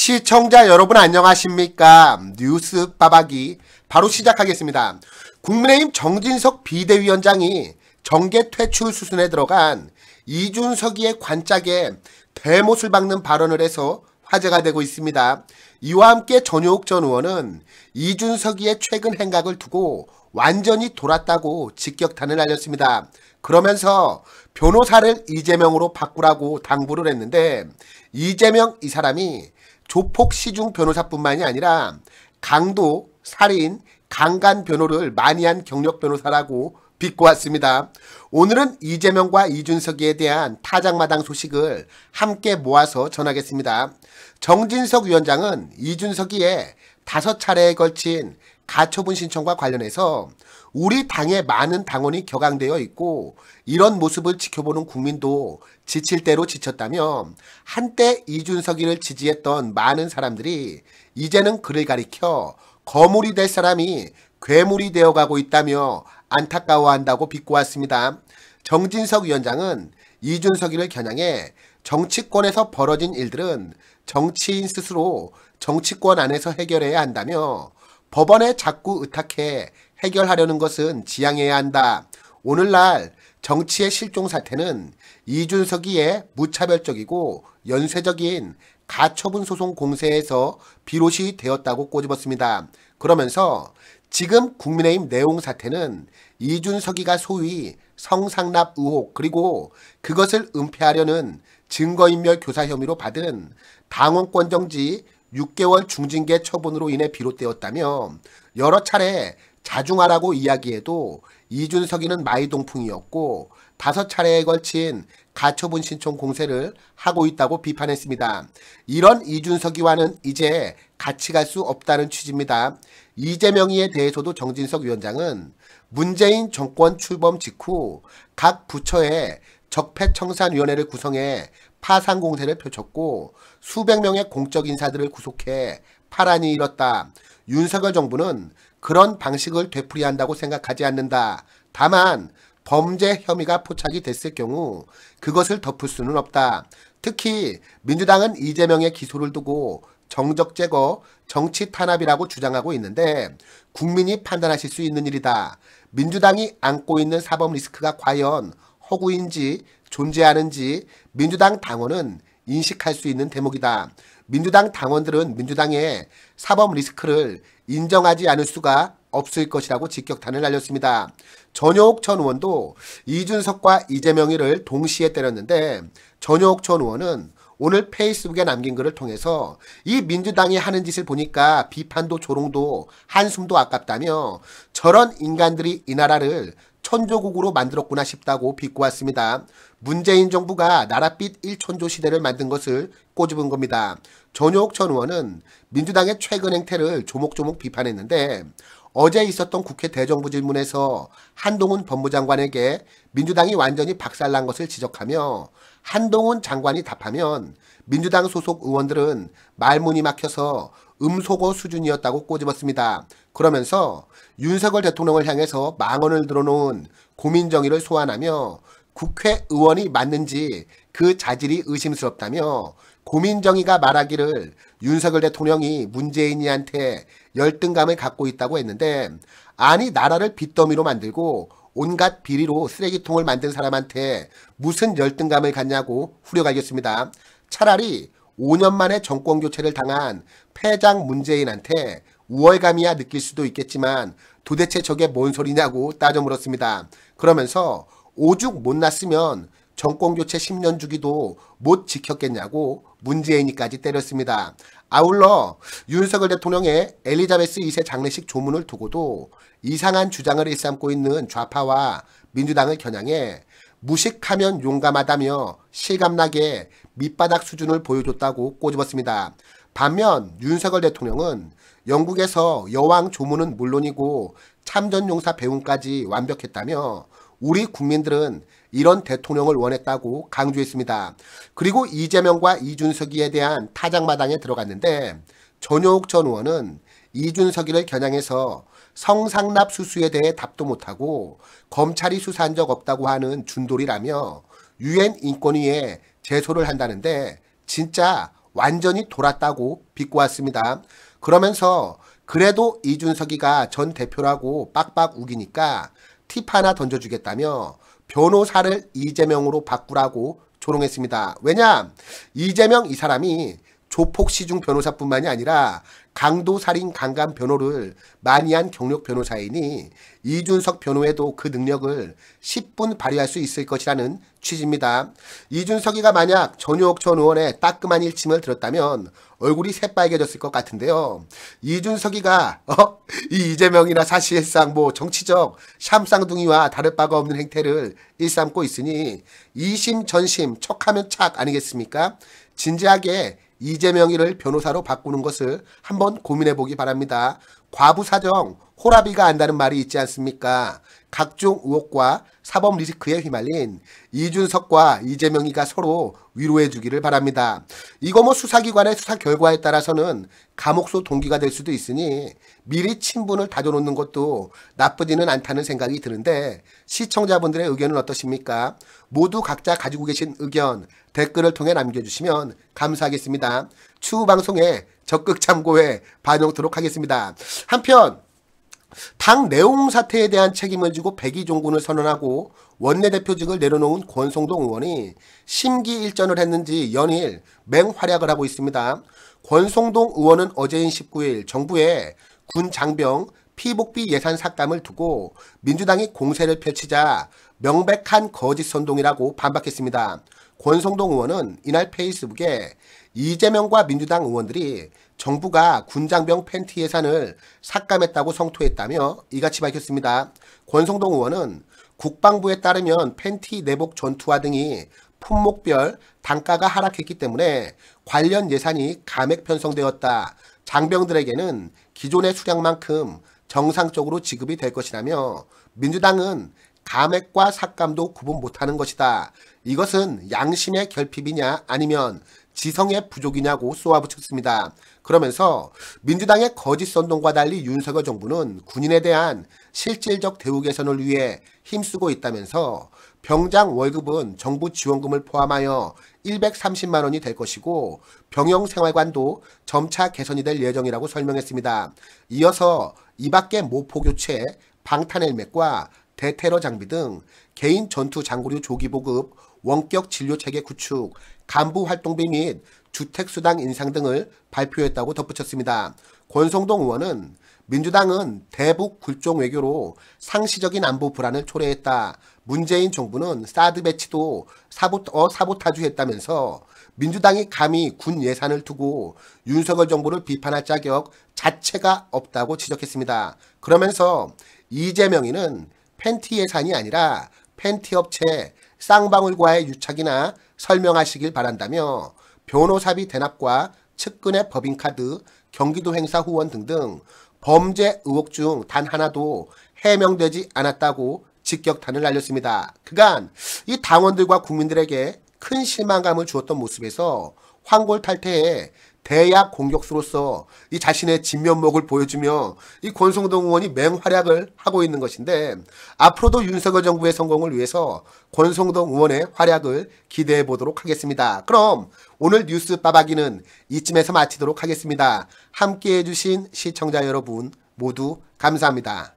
시청자 여러분 안녕하십니까 뉴스 빠박이 바로 시작하겠습니다 국민의힘 정진석 비대위원장이 정계 퇴출 수순에 들어간 이준석이의 관짝에 대못을 박는 발언을 해서 화제가 되고 있습니다. 이와 함께 전효옥 전 의원은 이준석이의 최근 행각을 두고 완전히 돌았다고 직격탄을 날렸습니다. 그러면서 변호사를 이재명으로 바꾸라고 당부를 했는데 이재명 이 사람이 조폭 시중 변호사뿐만이 아니라 강도, 살인, 강간 변호를 많이 한 경력 변호사라고 비꼬았습니다. 오늘은 이재명과 이준석에 대한 타장마당 소식을 함께 모아서 전하겠습니다. 정진석 위원장은 이준석이의 다섯 차례에 걸친 가처분 신청과 관련해서 우리 당의 많은 당원이 격앙되어 있고 이런 모습을 지켜보는 국민도 지칠 대로 지쳤다며 한때 이준석이를 지지했던 많은 사람들이 이제는 그를 가리켜 거물이 될 사람이 괴물이 되어가고 있다며 안타까워한다고 비꼬았습니다. 정진석 위원장은 이준석이를 겨냥해 정치권에서 벌어진 일들은 정치인 스스로 정치권 안에서 해결해야 한다며 법원에 자꾸 의탁해 해결하려는 것은 지양해야 한다. 오늘날 정치의 실종 사태는 이준석이의 무차별적이고 연쇄적인 가처분 소송 공세에서 비롯이 되었다고 꼬집었습니다. 그러면서 지금 국민의힘 내용 사태는 이준석이가 소위 성상납 의혹 그리고 그것을 은폐하려는 증거인멸 교사 혐의로 받은 당원권 정지 6개월 중징계 처분으로 인해 비롯되었다며 여러 차례 자중하라고 이야기해도 이준석이는 마이동풍이었고 다섯 차례에 걸친 가처분 신청 공세를 하고 있다고 비판했습니다. 이런 이준석이와는 이제 같이 갈 수 없다는 취지입니다. 이재명이에 대해서도 정진석 위원장은 문재인 정권 출범 직후 각 부처에 적폐청산위원회를 구성해 파산 공세를 펼쳤고 수백 명의 공적 인사들을 구속해 파란이 일었다. 윤석열 정부는 그런 방식을 되풀이한다고 생각하지 않는다. 다만 범죄 혐의가 포착이 됐을 경우 그것을 덮을 수는 없다. 특히 민주당은 이재명의 기소를 두고 정적 제거, 정치 탄압이라고 주장하고 있는데 국민이 판단하실 수 있는 일이다. 민주당이 안고 있는 사법 리스크가 과연 허구인지 존재하는지 민주당 당원은 인식할 수 있는 대목이다. 민주당 당원들은 민주당의 사법 리스크를 인정하지 않을 수가 없을 것이라고 직격탄을 날렸습니다. 전효옥 전 의원도 이준석과 이재명이를 동시에 때렸는데 전효옥 전 의원은 오늘 페이스북에 남긴 글을 통해서 이 민주당이 하는 짓을 보니까 비판도 조롱도 한숨도 아깝다며 저런 인간들이 이 나라를 천조국으로 만들었구나 싶다고 비꼬았습니다. 문재인 정부가 나랏빛 1천조 시대를 만든 것을 꼬집은 겁니다. 전효옥 전 의원은 민주당의 최근 행태를 조목조목 비판했는데 어제 있었던 국회 대정부 질문에서 한동훈 법무장관에게 민주당이 완전히 박살난 것을 지적하며 한동훈 장관이 답하면 민주당 소속 의원들은 말문이 막혀서 음소거 수준이었다고 꼬집었습니다. 그러면서 윤석열 대통령을 향해서 망언을 들어놓은 고민 정의를 소환하며 국회의원이 맞는지 그 자질이 의심스럽다며 고민정의가 말하기를 윤석열 대통령이 문재인이한테 열등감을 갖고 있다고 했는데 아니 나라를 빚더미로 만들고 온갖 비리로 쓰레기통을 만든 사람한테 무슨 열등감을 갖냐고 후려가겠습니다. 차라리 5년 만에 정권교체를 당한 폐장 문재인한테 우월감이야 느낄 수도 있겠지만 도대체 저게 뭔 소리냐고 따져 물었습니다. 그러면서 오죽 못 났으면 정권교체 10년 주기도 못 지켰겠냐고 문재인이까지 때렸습니다. 아울러 윤석열 대통령의 엘리자베스 2세 장례식 조문을 두고도 이상한 주장을 일삼고 있는 좌파와 민주당을 겨냥해 무식하면 용감하다며 실감나게 밑바닥 수준을 보여줬다고 꼬집었습니다. 반면 윤석열 대통령은 영국에서 여왕 조문은 물론이고 참전용사 배움까지 완벽했다며 우리 국민들은 이런 대통령을 원했다고 강조했습니다. 그리고 이재명과 이준석이에 대한 타장마당에 들어갔는데 전효옥 전 의원은 이준석이를 겨냥해서 성상납 수수에 대해 답도 못하고 검찰이 수사한 적 없다고 하는 준돌이라며 유엔 인권위에 제소를 한다는데 진짜 완전히 돌았다고 비꼬았습니다. 그러면서 그래도 이준석이가 전 대표라고 빡빡 우기니까 팁 하나 던져주겠다며 변호사를 이재명으로 바꾸라고 조롱했습니다. 왜냐? 이재명 이 사람이 조폭 시중 변호사뿐만이 아니라 강도 살인 강간 변호를 많이 한 경력 변호사이니 이준석 변호에도 그 능력을 10분 발휘할 수 있을 것이라는 취지입니다. 이준석이가 만약 전효옥 전 의원의 따끔한 일침을 들었다면 얼굴이 새빨개졌을 것 같은데요. 이준석이가 어? 이 이재명이나 사실상 뭐 정치적 샴쌍둥이와 다를 바가 없는 행태를 일삼고 있으니 이심 전심 척하면 착 아니겠습니까? 진지하게 이재명이를 변호사로 바꾸는 것을 한번 고민해 보기 바랍니다. 과부 사정 호라비가 안다는 말이 있지 않습니까? 각종 의혹과 사법 리스크에 휘말린 이준석과 이재명이가 서로 위로해 주기를 바랍니다. 이거 뭐 수사기관의 수사 결과에 따라서는 감옥소 동기가 될 수도 있으니 미리 친분을 다져놓는 것도 나쁘지는 않다는 생각이 드는데 시청자분들의 의견은 어떠십니까? 모두 각자 가지고 계신 의견 댓글을 통해 남겨주시면 감사하겠습니다. 추후 방송에 적극 참고해 반영하도록 하겠습니다. 한편 당 내홍 사태에 대한 책임을 지고 백의종군을 선언하고 원내대표직을 내려놓은 권성동 의원이 심기일전을 했는지 연일 맹활약을 하고 있습니다. 권성동 의원은 어제인 19일 정부의 군 장병 피복비 예산 삭감을 두고 민주당이 공세를 펼치자 명백한 거짓 선동이라고 반박했습니다. 권성동 의원은 이날 페이스북에 이재명과 민주당 의원들이 정부가 군장병 팬티 예산을 삭감했다고 성토했다며 이같이 밝혔습니다. 권성동 의원은 국방부에 따르면 팬티 내복 전투화 등이 품목별 단가가 하락했기 때문에 관련 예산이 감액 편성되었다. 장병들에게는 기존의 수량만큼 정상적으로 지급이 될 것이라며 민주당은 감액과 삭감도 구분 못하는 것이다. 이것은 양심의 결핍이냐 아니면 지성의 부족이냐고 쏘아붙였습니다. 그러면서 민주당의 거짓 선동과 달리 윤석열 정부는 군인에 대한 실질적 대우 개선을 위해 힘쓰고 있다면서 병장 월급은 정부 지원금을 포함하여 130만 원이 될 것이고 병영 생활관도 점차 개선이 될 예정이라고 설명했습니다. 이어서 이밖에 모포 교체, 방탄 헬멧과 대테러 장비 등 개인 전투 장구류 조기 보급, 원격 진료 체계 구축, 간부 활동비 및 주택수당 인상 등을 발표했다고 덧붙였습니다. 권성동 의원은 민주당은 대북 굴종 외교로 상시적인 안보 불안을 초래했다. 문재인 정부는 사드 배치도 사보, 어, 사보타주했다면서 민주당이 감히 군 예산을 두고 윤석열 정부를 비판할 자격 자체가 없다고 지적했습니다. 그러면서 이재명이는 팬티 예산이 아니라 팬티 업체 쌍방울과의 유착이나 설명하시길 바란다며 변호사비 대납과 측근의 법인카드, 경기도 행사 후원 등등 범죄 의혹 중 단 하나도 해명되지 않았다고 직격탄을 날렸습니다. 그간 이 당원들과 국민들에게 큰 실망감을 주었던 모습에서 황골탈퇴에 대야 공격수로서 이 자신의 진면목을 보여주며 이 권성동 의원이 맹활약을 하고 있는 것인데 앞으로도 윤석열 정부의 성공을 위해서 권성동 의원의 활약을 기대해 보도록 하겠습니다. 그럼 오늘 뉴스 빠박이는 이쯤에서 마치도록 하겠습니다. 함께해 주신 시청자 여러분 모두 감사합니다.